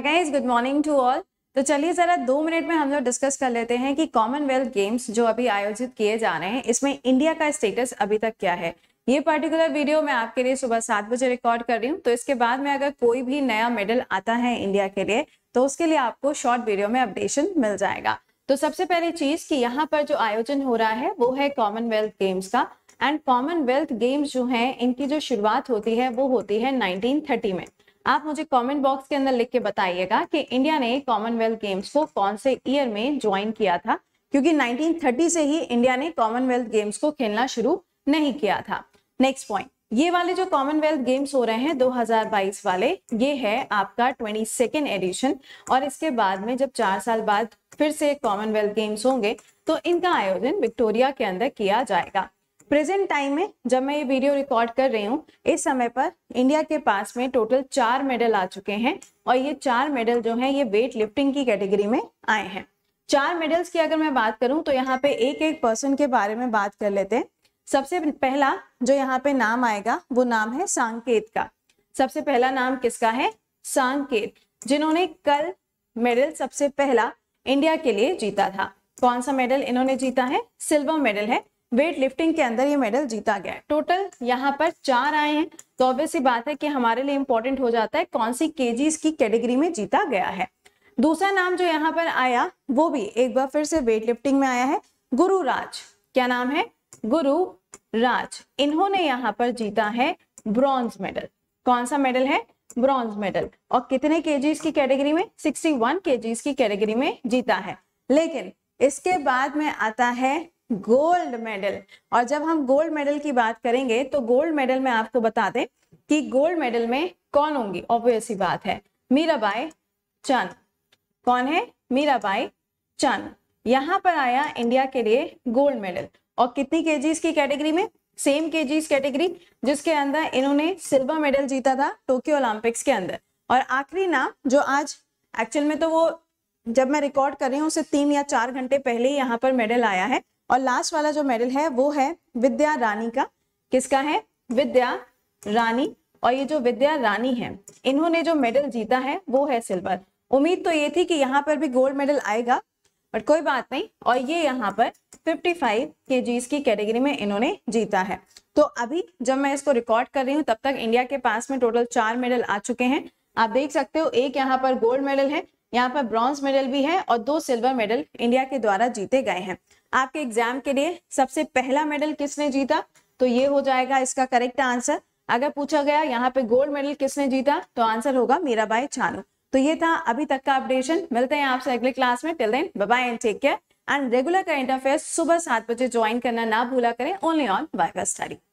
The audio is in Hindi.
guys good morning to all तो चलिए जरा दो मिनट में हम लोग डिस्कस कर लेते हैं कि कॉमनवेल्थ गेम्स जो अभी आयोजित किए जा रहे हैं इसमें इंडिया का स्टेटस अभी तक क्या है ये पर्टिकुलर वीडियो मैं आपके लिए सुबह सात बजे रिकॉर्ड कर रही हूँ तो इसके बाद में अगर कोई भी नया मेडल आता है इंडिया के लिए तो उसके लिए आपको शॉर्ट वीडियो में अपडेशन मिल जाएगा तो सबसे पहली चीज की यहाँ पर जो आयोजन हो रहा है वो है कॉमनवेल्थ गेम्स का एंड कॉमनवेल्थ गेम्स जो है इनकी जो शुरुआत होती है वो होती है नाइनटीन में आप मुझे कमेंट बॉक्स के अंदर लिख के बताइएगा कि इंडिया ने कॉमनवेल्थ गेम्स को कौन से ईयर में ज्वाइन किया था क्योंकि 1930 से ही इंडिया ने कॉमनवेल्थ गेम्स को खेलना शुरू नहीं किया था नेक्स्ट पॉइंट ये वाले जो कॉमनवेल्थ गेम्स हो रहे हैं 2022 वाले ये है आपका ट्वेंटी सेकेंड एडिशन और इसके बाद में जब चार साल बाद फिर से कॉमनवेल्थ गेम्स होंगे तो इनका आयोजन विक्टोरिया के अंदर किया जाएगा प्रेजेंट टाइम में जब मैं ये वीडियो रिकॉर्ड कर रही हूँ इस समय पर इंडिया के पास में टोटल चार मेडल आ चुके हैं और ये चार मेडल जो हैं ये वेट लिफ्टिंग की कैटेगरी में आए हैं चार मेडल्स की अगर मैं बात करूँ तो यहाँ पे एक एक पर्सन के बारे में बात कर लेते हैं सबसे पहला जो यहाँ पे नाम आएगा वो नाम है सांकेत का सबसे पहला नाम किसका है सांकेत जिन्होंने कल मेडल सबसे पहला इंडिया के लिए जीता था कौन सा मेडल इन्होंने जीता है सिल्वर मेडल है वेट लिफ्टिंग के अंदर ये मेडल जीता गया है टोटल यहाँ पर चार आए हैं तो ऑब्वियस बात है कि हमारे लिए इम्पोर्टेंट हो जाता है कौन सी केजीज की कैटेगरी में जीता गया है दूसरा नाम जो यहाँ पर आया वो भी एक बार फिर से वेट लिफ्टिंग में आया है गुरु राज क्या नाम है गुरु राज इन्होंने यहाँ पर जीता है ब्रॉन्ज मेडल कौन सा मेडल है ब्रॉन्ज मेडल और कितने केजीज की कैटेगरी में सिक्सटी वन की कैटेगरी में जीता है लेकिन इसके बाद में आता है गोल्ड मेडल और जब हम गोल्ड मेडल की बात करेंगे तो गोल्ड मेडल में आपको बता दें कि गोल्ड मेडल में कौन होंगी ऑब्वियस ही बात है मीराबाई चंद कौन है मीराबाई चंद यहां पर आया इंडिया के लिए गोल्ड मेडल और कितनी के की कैटेगरी में सेम के कैटेगरी जिसके अंदर इन्होंने सिल्वर मेडल जीता था टोक्यो ओलंपिक्स के अंदर और आखिरी नाम जो आज एक्चुअल में तो वो जब मैं रिकॉर्ड कर रही हूँ उसे तीन या चार घंटे पहले ही यहाँ पर मेडल आया है और लास्ट वाला जो मेडल है वो है विद्या रानी का किसका है विद्या रानी और ये जो विद्या रानी है इन्होंने जो मेडल जीता है वो है सिल्वर उम्मीद तो ये थी कि यहाँ पर भी गोल्ड मेडल आएगा बट कोई बात नहीं और ये यहाँ पर 55 फाइव के की कैटेगरी में इन्होंने जीता है तो अभी जब मैं इसको रिकॉर्ड कर रही हूँ तब तक इंडिया के पास में टोटल चार मेडल आ चुके हैं आप देख सकते हो एक यहाँ पर गोल्ड मेडल है यहाँ पर ब्रॉन्ज मेडल भी है और दो सिल्वर मेडल इंडिया के द्वारा जीते गए हैं आपके एग्जाम के लिए सबसे पहला मेडल किसने जीता तो ये हो जाएगा इसका करेक्ट आंसर अगर पूछा गया यहाँ पे गोल्ड मेडल किसने जीता तो आंसर होगा मीराबाई चानू तो ये था अभी तक का अपडेशन मिलते हैं आपसे अगले क्लास में till then bye and take care and regular का अफेयर्स सुबह सात बजे ज्वाइन करना ना भूला करें ओनली ऑन वाई स्टडी